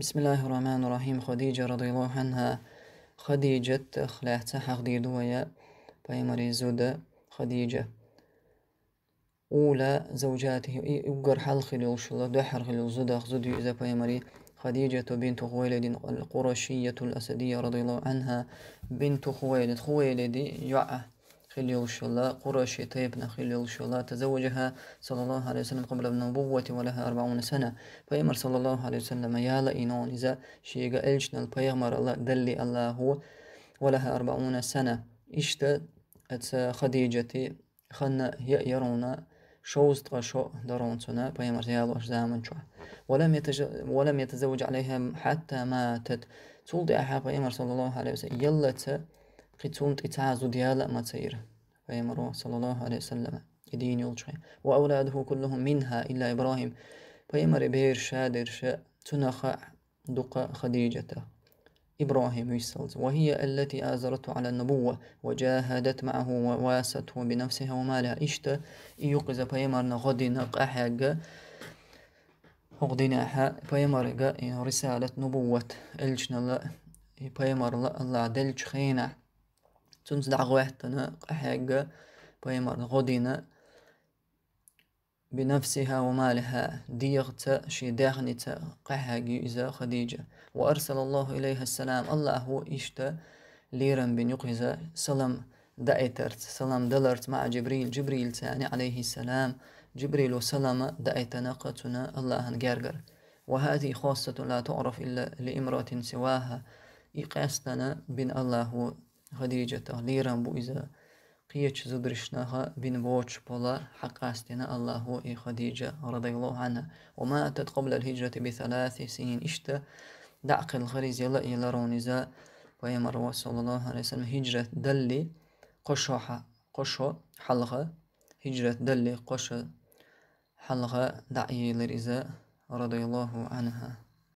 بسم الله الرحمن الرحيم خديجة رضي الله عنها خديجة خلاحت حقدير دوية بيمري زودة خديجة أولى زوجاته يقر خليل شلو دحر للزودة زودي إذا بيمري خديجة بنت خويلد القرشية الأسدية رضي الله عنها بنت خويلد خويلد يعه خلي الشلاء قرش طيب خلي الشلاء تزوجها صلى الله عليه وسلم قبل النبوة ولها أربعون سنة فيمر صلى الله عليه وسلم يا إنون إذا شيغا إلشنا البيغمر الله دلي الله ولها أربعون سنة إشتا خديجة خنا يرونا شوز شو درونتنا بيمر يالو زامن شو ولم يتج ولم يتزوج عليها حتى ماتت تولد أحا فيمر صلى الله عليه وسلم يلا قيتوم تيتعازو ديالا ما تير فيمر صلى الله عليه وسلم يدين يلشي وأولاده كلهم منها إلا إبراهيم فيمر بير شادر شاء تنخع دق خديجة إبراهيم يسلز وهي التي آزرت على النبوة وجاهدت معه وواسته بنفسها ومالها إشتا يقز فيمر فيمرنا غدنا قحق أغدناها فيمر رسالة نبوة إلشنا لا فيمر الله دلج خينا Som darrätterna hägg poemer godina. بنفسها ومالها ديغت شي داغنت قهاجي إذا خديجة وأرسل الله إليها السلام الله هو إشتا ليرن بن يقهز سلام دأترت سلام دلرت مع جبريل جبريل تاني عليه السلام جبريل وسلام دأتناقتنا الله هنجرجر وهذه خاصة لا تعرف إلا لامرأة سواها إقاستنا بن الله هو خدیجه لیرم بویزه قیچ زدرشناها بن بوچ بولا حق استنا الله و خدیجه رضی الله عنها وما اتت قبل الهجرة بثلاث سنين اشتا دعق الخريز يلا يلا رونزا پیامبر صلی الله علیه وسلم هجرت دلی قشوحة قشو حلقة هجرت دلي قشو حلقة دعي لرزا رضي الله عنها